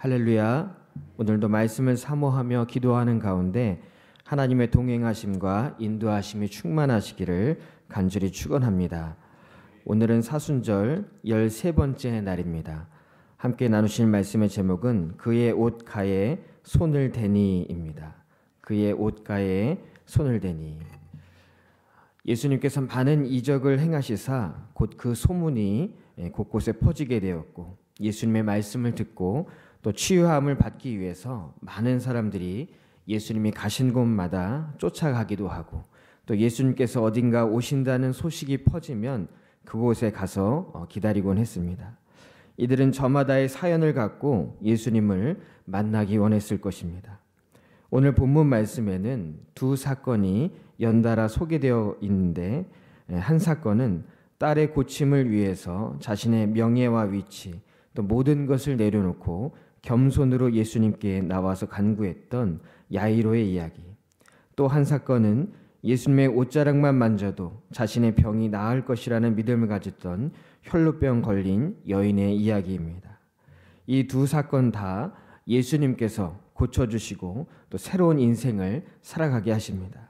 할렐루야. 오늘도 말씀을 사모하며 기도하는 가운데 하나님의 동행하심과 인도하심이 충만하시기를 간절히 축원합니다. 오늘은 사순절 13번째 날입니다. 함께 나누실 말씀의 제목은 그의 옷가에 손을 대니입니다. 그의 옷가에 손을 대니. 예수님께서 많은 이적을 행하시사 곧 그 소문이 곳곳에 퍼지게 되었고 예수님의 말씀을 듣고 또 치유함을 받기 위해서 많은 사람들이 예수님이 가신 곳마다 쫓아가기도 하고 또 예수님께서 어딘가 오신다는 소식이 퍼지면 그곳에 가서 어, 기다리곤 했습니다. 이들은 저마다의 사연을 갖고 예수님을 만나기 원했을 것입니다. 오늘 본문 말씀에는 두 사건이 연달아 소개되어 있는데 한 사건은 딸의 고침을 위해서 자신의 명예와 위치 또 모든 것을 내려놓고 겸손으로 예수님께 나와서 간구했던 야이로의 이야기. 또 한 사건은 예수님의 옷자락만 만져도 자신의 병이 나을 것이라는 믿음을 가졌던 혈루병 걸린 여인의 이야기입니다. 이 두 사건 다 예수님께서 고쳐주시고 또 새로운 인생을 살아가게 하십니다.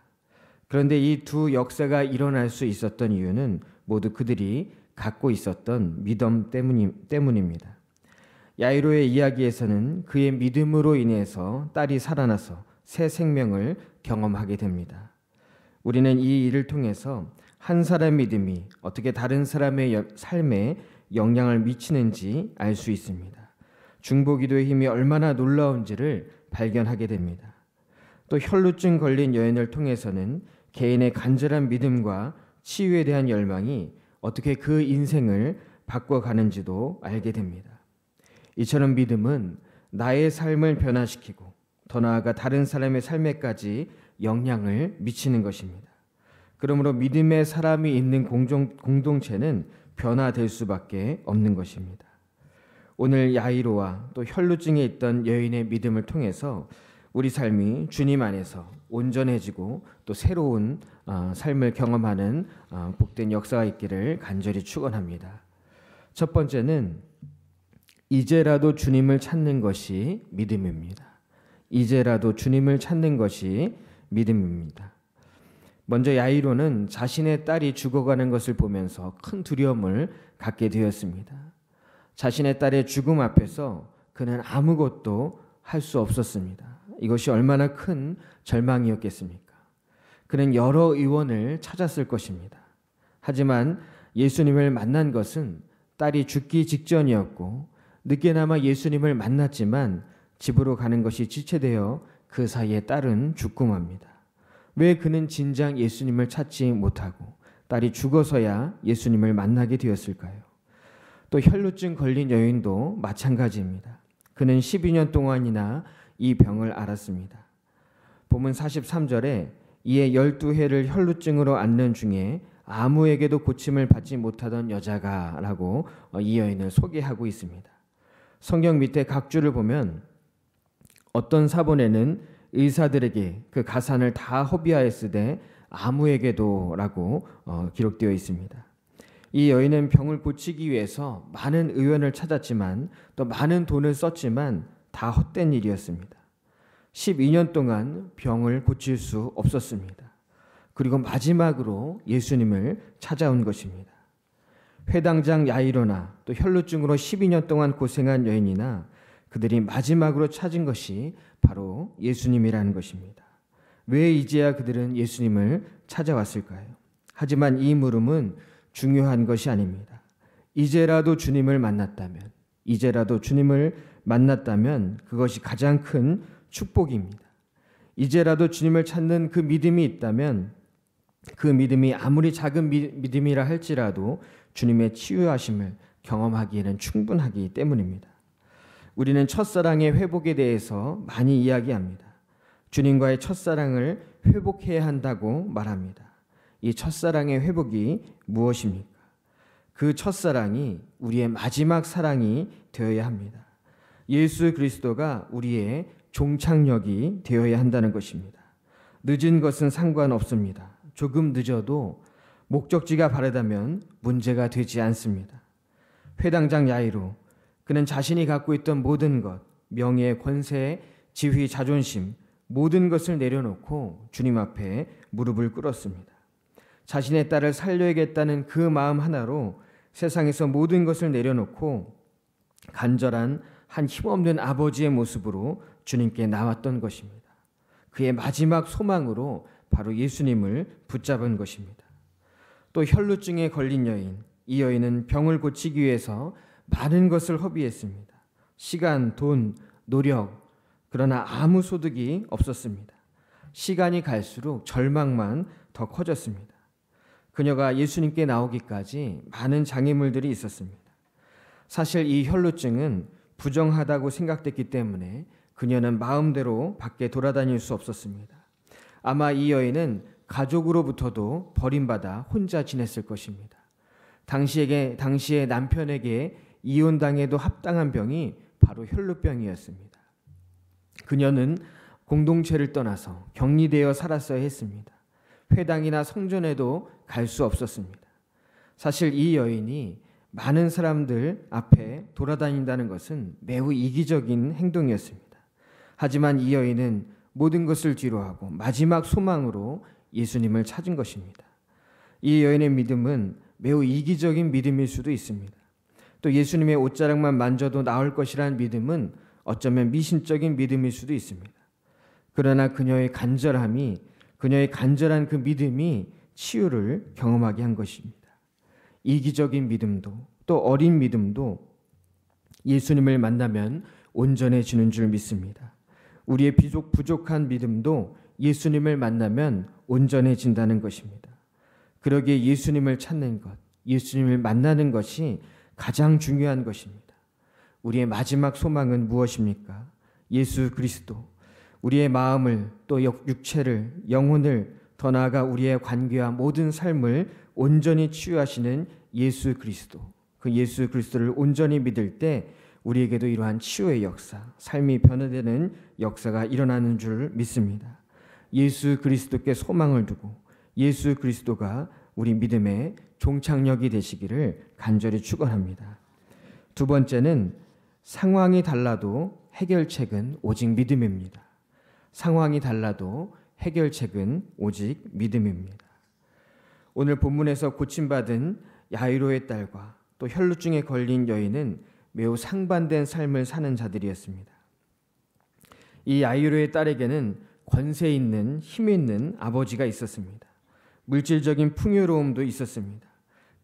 그런데 이 두 역사가 일어날 수 있었던 이유는 모두 그들이 갖고 있었던 믿음 때문입니다. 야이로의 이야기에서는 그의 믿음으로 인해서 딸이 살아나서 새 생명을 경험하게 됩니다. 우리는 이 일을 통해서 한 사람 믿음이 어떻게 다른 사람의 삶에 영향을 미치는지 알 수 있습니다. 중보기도의 힘이 얼마나 놀라운지를 발견하게 됩니다. 또 혈루증 걸린 여인을 통해서는 개인의 간절한 믿음과 치유에 대한 열망이 어떻게 그 인생을 바꿔가는지도 알게 됩니다. 이처럼 믿음은 나의 삶을 변화시키고 더 나아가 다른 사람의 삶에까지 영향을 미치는 것입니다. 그러므로 믿음의 사람이 있는 공정, 공동체는 변화될 수밖에 없는 것입니다. 오늘 야이로와 또 혈루증에 있던 여인의 믿음을 통해서 우리 삶이 주님 안에서 온전해지고 또 새로운 어, 삶을 경험하는 어, 복된 역사가 있기를 간절히 축원합니다. 첫 번째는 이제라도 주님을 찾는 것이 믿음입니다. 이제라도 주님을 찾는 것이 믿음입니다. 먼저 야이로는 자신의 딸이 죽어가는 것을 보면서 큰 두려움을 갖게 되었습니다. 자신의 딸의 죽음 앞에서 그는 아무것도 할 수 없었습니다. 이것이 얼마나 큰 절망이었겠습니까? 그는 여러 의원을 찾았을 것입니다. 하지만 예수님을 만난 것은 딸이 죽기 직전이었고 늦게나마 예수님을 만났지만 집으로 가는 것이 지체되어 그 사이에 딸은 죽고 맙니다. 왜 그는 진작 예수님을 찾지 못하고 딸이 죽어서야 예수님을 만나게 되었을까요? 또 혈루증 걸린 여인도 마찬가지입니다. 그는 12년 동안이나 이 병을 알았습니다. 본문 43절에 이에 열두 해를 혈루증으로 앓는 중에 아무에게도 고침을 받지 못하던 여자가라고 이 여인을 소개하고 있습니다. 성경 밑에 각 줄을 보면 어떤 사본에는 의사들에게 그 가산을 다 허비하였으되 아무에게도라고 어, 기록되어 있습니다. 이 여인은 병을 고치기 위해서 많은 의원을 찾았지만 또 많은 돈을 썼지만 다 헛된 일이었습니다. 12년 동안 병을 고칠 수 없었습니다. 그리고 마지막으로 예수님을 찾아온 것입니다. 회당장 야이로나 또 혈루증으로 12년 동안 고생한 여인이나 그들이 마지막으로 찾은 것이 바로 예수님이라는 것입니다. 왜 이제야 그들은 예수님을 찾아왔을까요? 하지만 이 물음은 중요한 것이 아닙니다. 이제라도 주님을 만났다면, 이제라도 주님을 만났다면 그것이 가장 큰 축복입니다. 이제라도 주님을 찾는 그 믿음이 있다면 그 믿음이 아무리 작은 믿음이라 할지라도 주님의 치유하심을 경험하기에는 충분하기 때문입니다. 우리는 첫사랑의 회복에 대해서 많이 이야기합니다. 주님과의 첫사랑을 회복해야 한다고 말합니다. 이 첫사랑의 회복이 무엇입니까? 그 첫사랑이 우리의 마지막 사랑이 되어야 합니다. 예수 그리스도가 우리의 종착역이 되어야 한다는 것입니다. 늦은 것은 상관없습니다. 조금 늦어도 목적지가 바르다면 문제가 되지 않습니다. 회당장 야이로 그는 자신이 갖고 있던 모든 것, 명예, 권세, 지휘, 자존심, 모든 것을 내려놓고 주님 앞에 무릎을 꿇었습니다. 자신의 딸을 살려야겠다는 그 마음 하나로 세상에서 모든 것을 내려놓고 간절한 한 힘없는 아버지의 모습으로 주님께 나왔던 것입니다. 그의 마지막 소망으로 바로 예수님을 붙잡은 것입니다. 또 혈루증에 걸린 여인, 이 여인은 병을 고치기 위해서 많은 것을 허비했습니다. 시간, 돈, 노력, 그러나 아무 소득이 없었습니다. 시간이 갈수록 절망만 더 커졌습니다. 그녀가 예수님께 나오기까지 많은 장애물들이 있었습니다. 사실 이 혈루증은 부정하다고 생각됐기 때문에 그녀는 마음대로 밖에 돌아다닐 수 없었습니다. 아마 이 여인은 가족으로부터도 버림받아 혼자 지냈을 것입니다. 당시에게 당시의 남편에게 이혼당해도 합당한 병이 바로 혈루병이었습니다. 그녀는 공동체를 떠나서 격리되어 살았어야 했습니다. 회당이나 성전에도 갈 수 없었습니다. 사실 이 여인이 많은 사람들 앞에 돌아다닌다는 것은 매우 이기적인 행동이었습니다. 하지만 이 여인은 모든 것을 뒤로하고 마지막 소망으로 예수님을 찾은 것입니다. 이 여인의 믿음은 매우 이기적인 믿음일 수도 있습니다. 또 예수님의 옷자락만 만져도 나을 것이란 믿음은 어쩌면 미신적인 믿음일 수도 있습니다. 그러나 그녀의 간절함이 그녀의 간절한 그 믿음이 치유를 경험하게 한 것입니다. 이기적인 믿음도 또 어린 믿음도 예수님을 만나면 온전해지는 줄 믿습니다. 우리의 비족 부족한 믿음도 예수님을 만나면 온전해진다는 것입니다. 그러기에 예수님을 찾는 것, 예수님을 만나는 것이 가장 중요한 것입니다. 우리의 마지막 소망은 무엇입니까? 예수 그리스도. 우리의 마음을 또 육체를, 영혼을 더 나아가 우리의 관계와 모든 삶을 온전히 치유하시는 예수 그리스도. 그 예수 그리스도를 온전히 믿을 때 우리에게도 이러한 치유의 역사, 삶이 변화되는 역사가 일어나는 줄 믿습니다. 예수 그리스도께 소망을 두고 예수 그리스도가 우리 믿음의 종착역이 되시기를 간절히 축원합니다. 두 번째는 상황이 달라도 해결책은 오직 믿음입니다. 상황이 달라도 해결책은 오직 믿음입니다. 오늘 본문에서 고침받은 야이로의 딸과 또 혈루증에 걸린 여인은 매우 상반된 삶을 사는 자들이었습니다. 이 야이로의 딸에게는 권세 있는 힘 있는 아버지가 있었습니다. 물질적인 풍요로움도 있었습니다.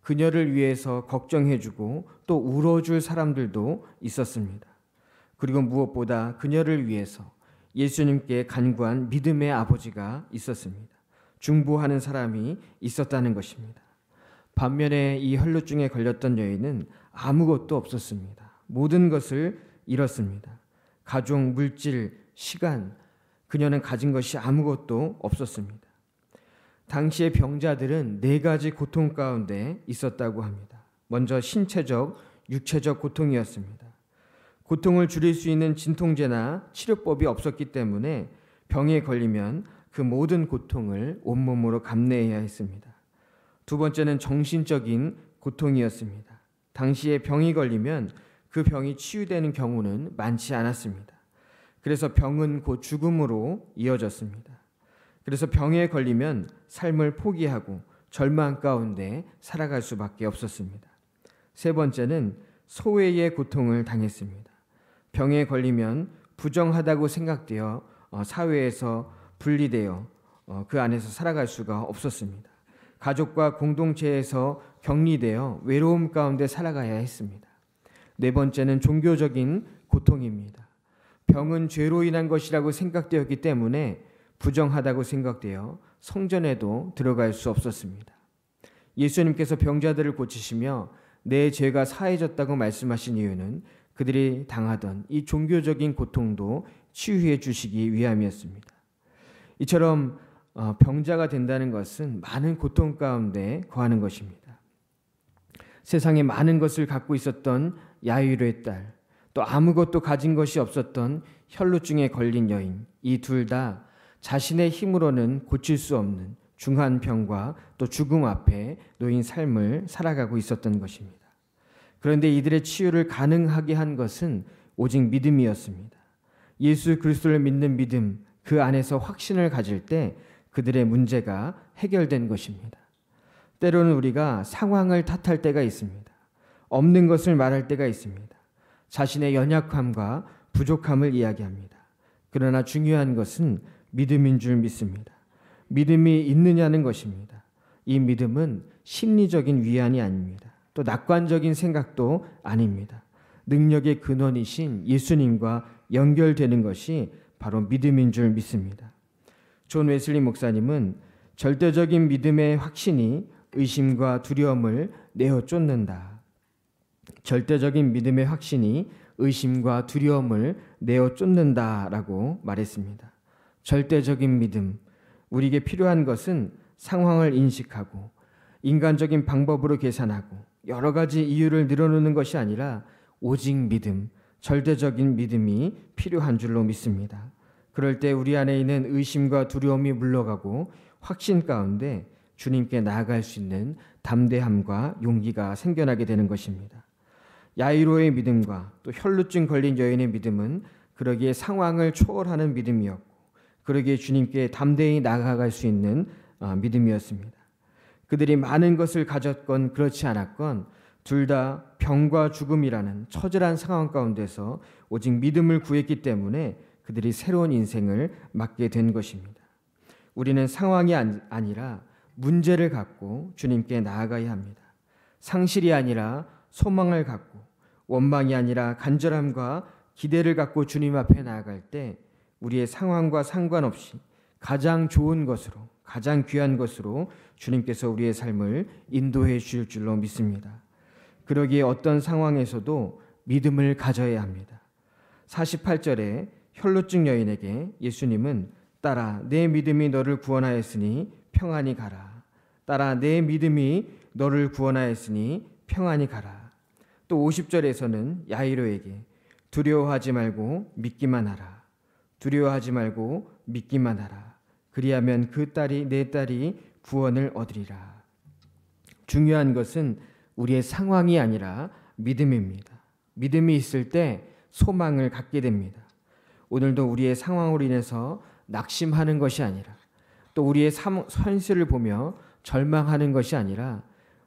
그녀를 위해서 걱정해주고 또 울어줄 사람들도 있었습니다. 그리고 무엇보다 그녀를 위해서 예수님께 간구한 믿음의 아버지가 있었습니다. 중보하는 사람이 있었다는 것입니다. 반면에 이 혈루증에 걸렸던 여인은 아무것도 없었습니다. 모든 것을 잃었습니다. 가족, 물질, 시간, 그녀는 가진 것이 아무것도 없었습니다. 당시의 병자들은 네 가지 고통 가운데 있었다고 합니다. 먼저 신체적, 육체적 고통이었습니다. 고통을 줄일 수 있는 진통제나 치료법이 없었기 때문에 병에 걸리면 그 모든 고통을 온몸으로 감내해야 했습니다. 두 번째는 정신적인 고통이었습니다. 당시에 병이 걸리면 그 병이 치유되는 경우는 많지 않았습니다. 그래서 병은 곧 죽음으로 이어졌습니다. 그래서 병에 걸리면 삶을 포기하고 절망 가운데 살아갈 수밖에 없었습니다. 세 번째는 소외의 고통을 당했습니다. 병에 걸리면 부정하다고 생각되어 어, 사회에서 분리되어 어, 그 안에서 살아갈 수가 없었습니다. 가족과 공동체에서 격리되어 외로움 가운데 살아가야 했습니다. 네 번째는 종교적인 고통입니다. 병은 죄로 인한 것이라고 생각되었기 때문에 부정하다고 생각되어 성전에도 들어갈 수 없었습니다. 예수님께서 병자들을 고치시며 내 죄가 사해졌다고 말씀하신 이유는 그들이 당하던 이 종교적인 고통도 치유해 주시기 위함이었습니다. 이처럼 어, 병자가 된다는 것은 많은 고통 가운데 거하는 것입니다. 세상에 많은 것을 갖고 있었던 야이로의 딸, 또 아무것도 가진 것이 없었던 혈루증에 걸린 여인 이 둘 다 자신의 힘으로는 고칠 수 없는 중한 병과 또 죽음 앞에 놓인 삶을 살아가고 있었던 것입니다. 그런데 이들의 치유를 가능하게 한 것은 오직 믿음이었습니다. 예수 그리스도를 믿는 믿음 그 안에서 확신을 가질 때 그들의 문제가 해결된 것입니다. 때로는 우리가 상황을 탓할 때가 있습니다. 없는 것을 말할 때가 있습니다. 자신의 연약함과 부족함을 이야기합니다. 그러나 중요한 것은 믿음인 줄 믿습니다. 믿음이 있느냐는 것입니다. 이 믿음은 심리적인 위안이 아닙니다. 또 낙관적인 생각도 아닙니다. 능력의 근원이신 예수님과 연결되는 것이 바로 믿음인 줄 믿습니다. 존 웨슬리 목사님은 절대적인 믿음의 확신이 의심과 두려움을 내어 쫓는다 절대적인 믿음의 확신이 의심과 두려움을 내어 쫓는다라고 말했습니다. 절대적인 믿음. 우리에게 필요한 것은 상황을 인식하고 인간적인 방법으로 계산하고 여러 가지 이유를 늘어놓는 것이 아니라 오직 믿음, 절대적인 믿음이 필요한 줄로 믿습니다. 그럴 때 우리 안에 있는 의심과 두려움이 물러가고 확신 가운데 주님께 나아갈 수 있는 담대함과 용기가 생겨나게 되는 것입니다. 야이로의 믿음과 또 혈루증 걸린 여인의 믿음은 그러기에 상황을 초월하는 믿음이었고 그러기에 주님께 담대히 나아갈 수 있는 어, 믿음이었습니다. 그들이 많은 것을 가졌건 그렇지 않았건 둘 다 병과 죽음이라는 처절한 상황 가운데서 오직 믿음을 구했기 때문에 그들이 새로운 인생을 맞게 된 것입니다. 우리는 상황이 아니라 문제를 갖고 주님께 나아가야 합니다. 상실이 아니라 소망을 갖고 원망이 아니라 간절함과 기대를 갖고 주님 앞에 나아갈 때 우리의 상황과 상관없이 가장 좋은 것으로 가장 귀한 것으로 주님께서 우리의 삶을 인도해 주실 줄로 믿습니다. 그러기에 어떤 상황에서도 믿음을 가져야 합니다. 48절에 혈루증 여인에게 예수님은 따라 내 믿음이 너를 구원하였으니 평안히 가라. 따라 내 믿음이 너를 구원하였으니 평안히 가라. 또 50절에서는 야이로에게 두려워하지 말고 믿기만 하라. 두려워하지 말고 믿기만 하라. 그리하면 그 딸이 내 딸이 구원을 얻으리라. 중요한 것은 우리의 상황이 아니라 믿음입니다. 믿음이 있을 때 소망을 갖게 됩니다. 오늘도 우리의 상황으로 인해서 낙심하는 것이 아니라 또 우리의 삶, 선수를 보며 절망하는 것이 아니라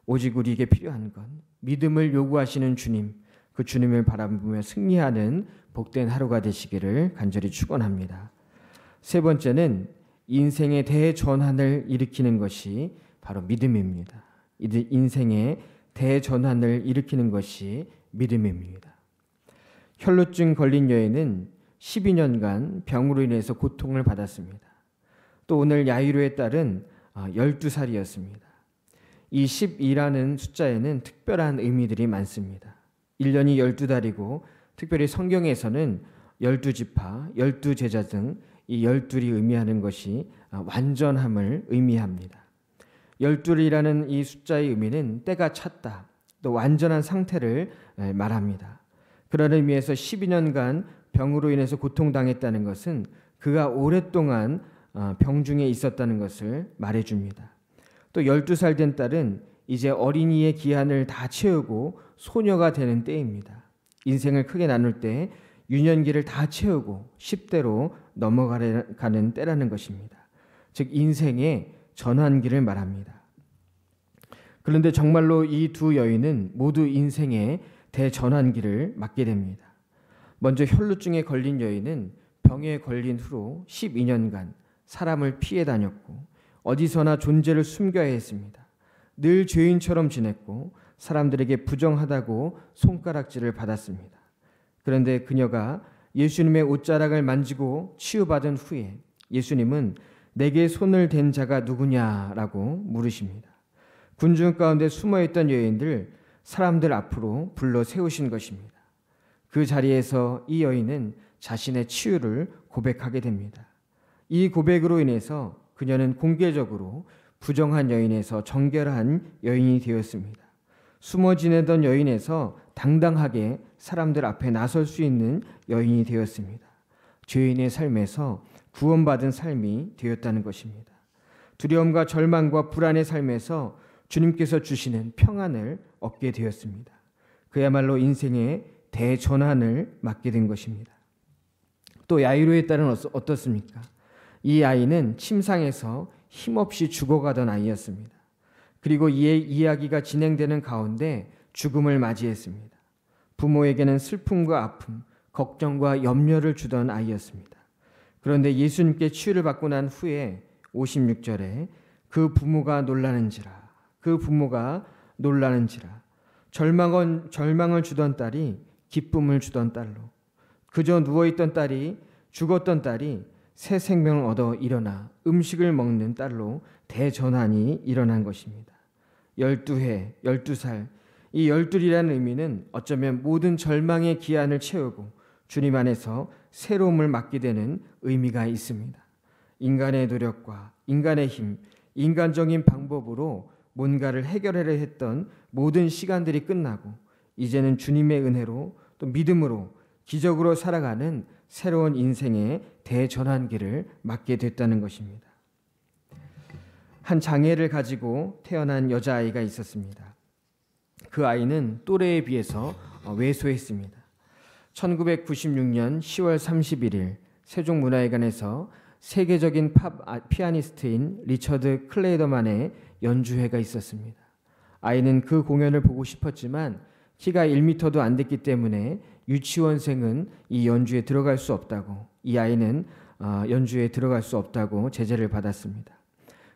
오직 우리에게 필요한 건 믿음을 요구하시는 주님, 그 주님을 바라보며 승리하는 복된 하루가 되시기를 간절히 축원합니다. 세 번째는 인생의 대전환을 일으키는 것이 바로 믿음입니다. 인생의 대전환을 일으키는 것이 믿음입니다. 혈루증 걸린 여인은 12년간 병으로 인해서 고통을 받았습니다. 또 오늘 야이로의 딸은 12살이었습니다. 아, 2 1 0라는 숫자에는 특별한 의미들이 많습니다. 1년이 12달이고 특별히 성경에서는 12지파, 12제자 등 이 12이 의미하는 것이 아, 완전함을 의미합니다. 12이라는 이 숫자의 의미는 때가 찼다, 또 완전한 상태를 말합니다. 그런 의미에서 12년간 병으로 인해서 고통당했다는 것은 그가 오랫동안 어, 병중에 있었다는 것을 말해줍니다. 또 12살 된 딸은 이제 어린이의 기한을 다 채우고 소녀가 되는 때입니다. 인생을 크게 나눌 때 유년기를 다 채우고 10대로 넘어가는 때라는 것입니다. 즉 인생의 전환기를 말합니다. 그런데 정말로 이 두 여인은 모두 인생의 대전환기를 맞게 됩니다. 먼저 혈루증에 걸린 여인은 병에 걸린 후로 12년간 사람을 피해 다녔고 어디서나 존재를 숨겨야 했습니다. 늘 죄인처럼 지냈고 사람들에게 부정하다고 손가락질을 받았습니다. 그런데 그녀가 예수님의 옷자락을 만지고 치유받은 후에 예수님은 내게 손을 댄 자가 누구냐라고 물으십니다. 군중 가운데 숨어 있던 여인들 사람들 앞으로 불러 세우신 것입니다. 그 자리에서 이 여인은 자신의 치유를 고백하게 됩니다. 이 고백으로 인해서 그녀는 공개적으로 부정한 여인에서 정결한 여인이 되었습니다. 숨어 지내던 여인에서 당당하게 사람들 앞에 나설 수 있는 여인이 되었습니다. 죄인의 삶에서 구원받은 삶이 되었다는 것입니다. 두려움과 절망과 불안의 삶에서 주님께서 주시는 평안을 얻게 되었습니다. 그야말로 인생의 대전환을 맞게 된 것입니다. 또 야이로에 따른 어떻습니까? 이 아이는 침상에서 힘없이 죽어가던 아이였습니다. 그리고 이 이야기가 진행되는 가운데 죽음을 맞이했습니다. 부모에게는 슬픔과 아픔, 걱정과 염려를 주던 아이였습니다. 그런데 예수님께 치유를 받고 난 후에 56절에 그 부모가 놀라는지라, 그 부모가 놀라는지라, 절망은, 절망을 주던 딸이 기쁨을 주던 딸로, 그저 누워있던 딸이 죽었던 딸이 새 생명을 얻어 일어나 음식을 먹는 딸로 대전환이 일어난 것입니다. 12해, 12살, 이 열둘이라는 의미는 어쩌면 모든 절망의 기한을 채우고 주님 안에서 새로움을 맞게 되는 의미가 있습니다. 인간의 노력과 인간의 힘, 인간적인 방법으로 뭔가를 해결하려 했던 모든 시간들이 끝나고 이제는 주님의 은혜로 또 믿음으로 기적으로 살아가는 새로운 인생의 대전환기를 맞게 됐다는 것입니다. 한 장애를 가지고 태어난 여자아이가 있었습니다. 그 아이는 또래에 비해서 어, 왜소했습니다. 1996년 10월 31일 세종문화회관에서 세계적인 팝 아, 피아니스트인 리처드 클레이더만의 연주회가 있었습니다. 아이는 그 공연을 보고 싶었지만 키가 1미터도 안 됐기 때문에 유치원생은 이 연주에 들어갈 수 없다고 이 아이는 어, 연주에 들어갈 수 없다고 제재를 받았습니다.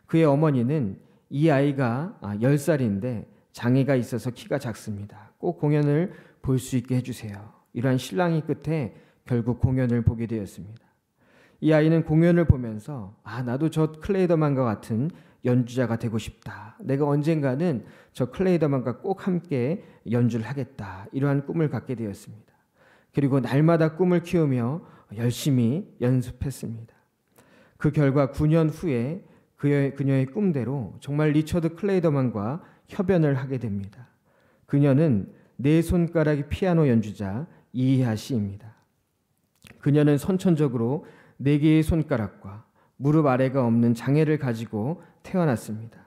그의 어머니는 이 아이가 10살인데 아, 장애가 있어서 키가 작습니다. 꼭 공연을 볼 수 있게 해주세요. 이러한 실랑이 끝에 결국 공연을 보게 되었습니다. 이 아이는 공연을 보면서 아 나도 저 클레이더만과 같은 연주자가 되고 싶다. 내가 언젠가는 저 클레이더만과 꼭 함께 연주를 하겠다. 이러한 꿈을 갖게 되었습니다. 그리고 날마다 꿈을 키우며 열심히 연습했습니다. 그 결과 9년 후에 그녀의, 그녀의 꿈대로 정말 리처드 클레이더만과 협연을 하게 됩니다. 그녀는 네 손가락이 피아노 연주자 이희하 씨입니다. 그녀는 선천적으로 네 개의 손가락과 무릎 아래가 없는 장애를 가지고 태어났습니다.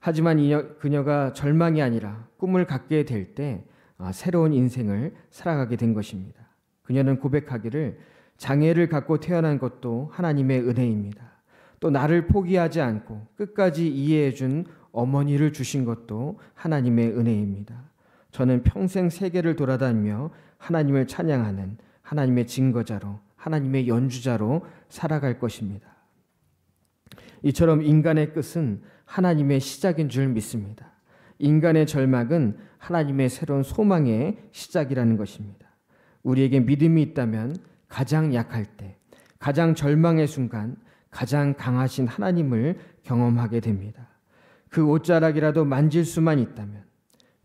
하지만 그녀가 절망이 아니라 꿈을 갖게 될때 아, 새로운 인생을 살아가게 된 것입니다. 그녀는 고백하기를 장애를 갖고 태어난 것도 하나님의 은혜입니다. 또 나를 포기하지 않고 끝까지 이해해 준 어머니를 주신 것도 하나님의 은혜입니다. 저는 평생 세계를 돌아다니며 하나님을 찬양하는 하나님의 증거자로 하나님의 연주자로 살아갈 것입니다. 이처럼 인간의 끝은 하나님의 시작인 줄 믿습니다. 인간의 절망은 하나님의 새로운 소망의 시작이라는 것입니다. 우리에게 믿음이 있다면 가장 약할 때, 가장 절망의 순간, 가장 강하신 하나님을 경험하게 됩니다. 그 옷자락이라도 만질 수만 있다면,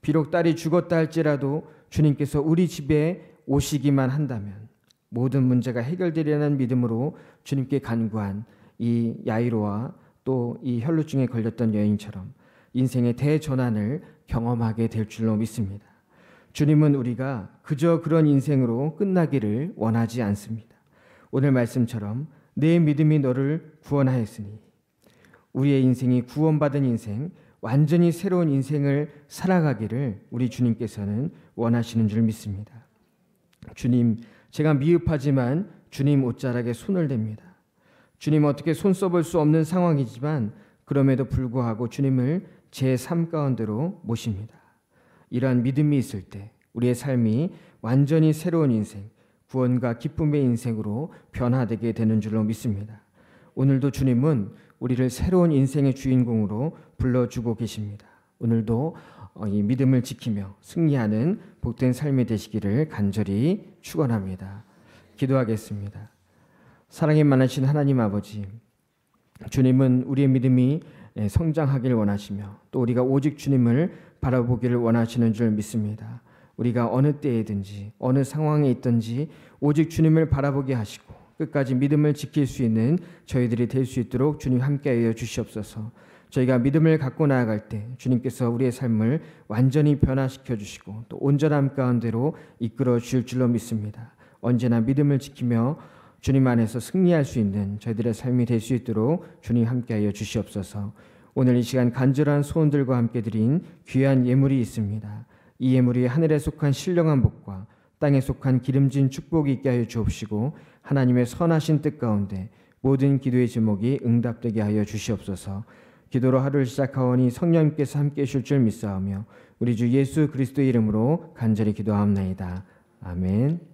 비록 딸이 죽었다 할지라도 주님께서 우리 집에 오시기만 한다면, 모든 문제가 해결되려는 믿음으로 주님께 간구한 이 야이로와 또 이 혈루증에 걸렸던 여인처럼 인생의 대전환을 경험하게 될 줄로 믿습니다. 주님은 우리가 그저 그런 인생으로 끝나기를 원하지 않습니다. 오늘 말씀처럼 내 믿음이 너를 구원하였으니 우리의 인생이 구원받은 인생, 완전히 새로운 인생을 살아가기를 우리 주님께서는 원하시는 줄 믿습니다. 주님, 제가 미흡하지만 주님 옷자락에 손을 댑니다. 주님 어떻게 손 써볼 수 없는 상황이지만 그럼에도 불구하고 주님을 제 삶 가운데로 모십니다. 이러한 믿음이 있을 때 우리의 삶이 완전히 새로운 인생, 구원과 기쁨의 인생으로 변화되게 되는 줄로 믿습니다. 오늘도 주님은 우리를 새로운 인생의 주인공으로 불러주고 계십니다. 오늘도 어, 이 믿음을 지키며 승리하는 복된 삶이 되시기를 간절히 축원합니다. 기도하겠습니다. 사랑이 많으신 하나님 아버지, 주님은 우리의 믿음이 예, 성장하길 원하시며 또 우리가 오직 주님을 바라보기를 원하시는 줄 믿습니다. 우리가 어느 때이든지 어느 상황에 있든지 오직 주님을 바라보게 하시고 끝까지 믿음을 지킬 수 있는 저희들이 될 수 있도록 주님 함께하여 주시옵소서. 저희가 믿음을 갖고 나아갈 때 주님께서 우리의 삶을 완전히 변화시켜 주시고 또 온전함 가운데로 이끌어 주실 줄로 믿습니다. 언제나 믿음을 지키며 주님 안에서 승리할 수 있는 저희들의 삶이 될 수 있도록 주님 함께하여 주시옵소서. 오늘 이 시간 간절한 소원들과 함께 드린 귀한 예물이 있습니다. 이 예물이 하늘에 속한 신령한 복과 땅에 속한 기름진 축복이 있게 하여 주옵시고 하나님의 선하신 뜻 가운데 모든 기도의 제목이 응답되게 하여 주시옵소서. 기도로 하루를 시작하오니 성령님께서 함께 해주실줄 믿사오며 우리 주 예수 그리스도 이름으로 간절히 기도하옵나이다. 아멘.